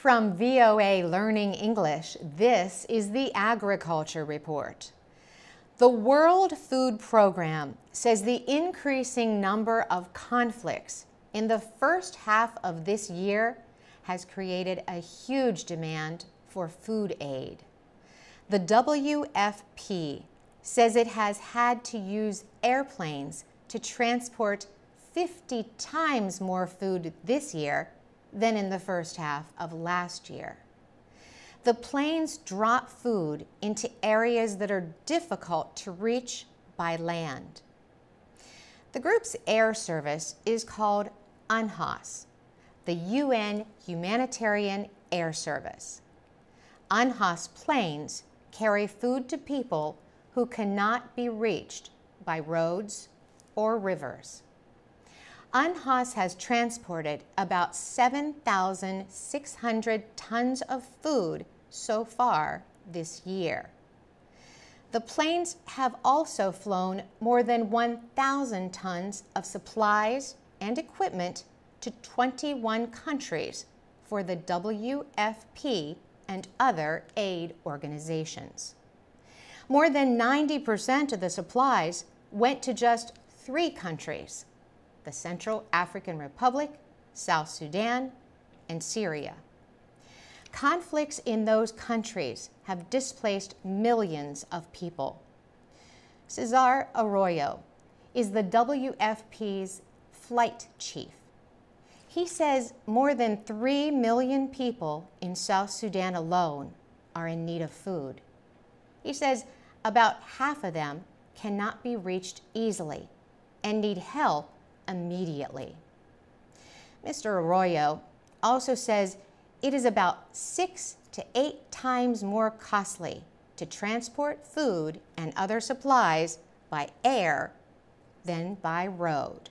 From VOA Learning English, this is the Agriculture Report. The World Food Program says the increasing number of conflicts in the first half of this year has created a huge demand for food aid. The WFP says it has had to use airplanes to transport 50 times more food this year than in the first half of last year. The planes drop food into areas that are difficult to reach by land. The group's air service is called UNHAS, the UN Humanitarian Air Service. UNHAS planes carry food to people who cannot be reached by roads or rivers. Anhas has transported about 7,600 tons of food so far this year. The planes have also flown more than 1,000 tons of supplies and equipment to 21 countries for the WFP and other aid organizations. More than 90% of the supplies went to just three countries the Central African Republic, South Sudan, and Syria. Conflicts in those countries have displaced millions of people. Cesar Arroyo is the WFP's flight chief. He says more than 3 million people in South Sudan alone are in need of food. He says about half of them cannot be reached easily and need help immediately. Mr. Arroyo also says it is about six to eight times more costly to transport food and other supplies by air than by road.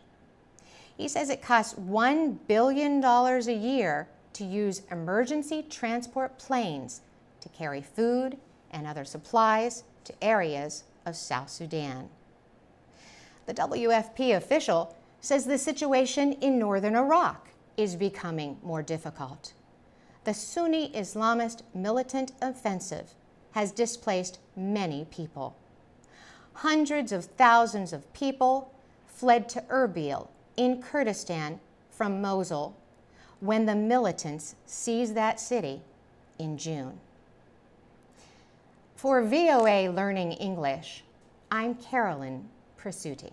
He says it costs $1 billion a year to use emergency transport planes to carry food and other supplies to areas of South Sudan. The WFP official says the situation in northern Iraq is becoming more difficult. The Sunni Islamist militant offensive has displaced many people. Hundreds of thousands of people fled to Erbil in Kurdistan from Mosul when the militants seized that city in June. For VOA Learning English, I'm Carolyn Prasuti.